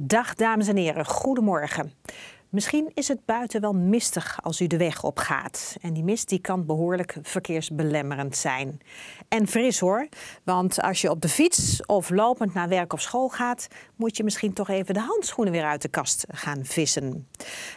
Dag dames en heren, goedemorgen. Misschien is het buiten wel mistig als u de weg op gaat. En die mist die kan behoorlijk verkeersbelemmerend zijn. En fris hoor, want als je op de fiets of lopend naar werk of school gaat, moet je misschien toch even de handschoenen weer uit de kast gaan vissen.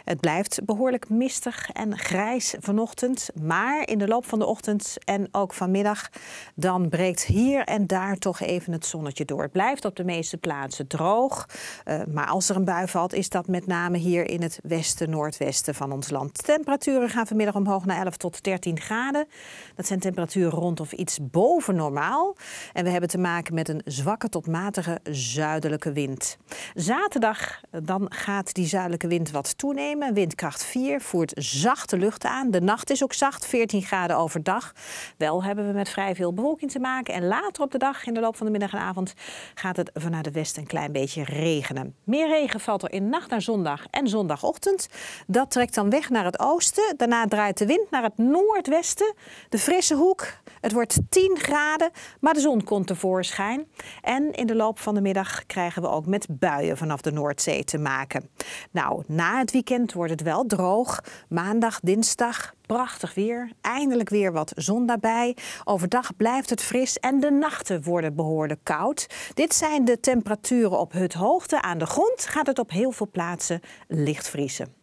Het blijft behoorlijk mistig en grijs vanochtend. Maar in de loop van de ochtend en ook vanmiddag... dan breekt hier en daar toch even het zonnetje door. Het blijft op de meeste plaatsen droog. Eh, maar als er een bui valt, is dat met name hier in het westen, noordwesten van ons land. Temperaturen gaan vanmiddag omhoog naar 11 tot 13 graden. Dat zijn temperaturen rond of iets boven normaal. En we hebben te maken met een zwakke tot matige zuidelijke wind. Zaterdag eh, dan gaat die zuidelijke wind wat toenemen. Windkracht 4 voert zachte lucht aan. De nacht is ook zacht, 14 graden overdag. Wel hebben we met vrij veel bewolking te maken. En later op de dag, in de loop van de middag en avond, gaat het vanuit de westen een klein beetje regenen. Meer regen valt er in nacht naar zondag en zondagochtend. Dat trekt dan weg naar het oosten. Daarna draait de wind naar het noordwesten, de frisse hoek. Het wordt 10 graden, maar de zon komt tevoorschijn. En in de loop van de middag krijgen we ook met buien vanaf de Noordzee te maken. Nou, na het weekend wordt het wel droog. Maandag, dinsdag, prachtig weer. Eindelijk weer wat zon daarbij. Overdag blijft het fris en de nachten worden behoorlijk koud. Dit zijn de temperaturen op hoogte. Aan de grond gaat het op heel veel plaatsen licht vriezen.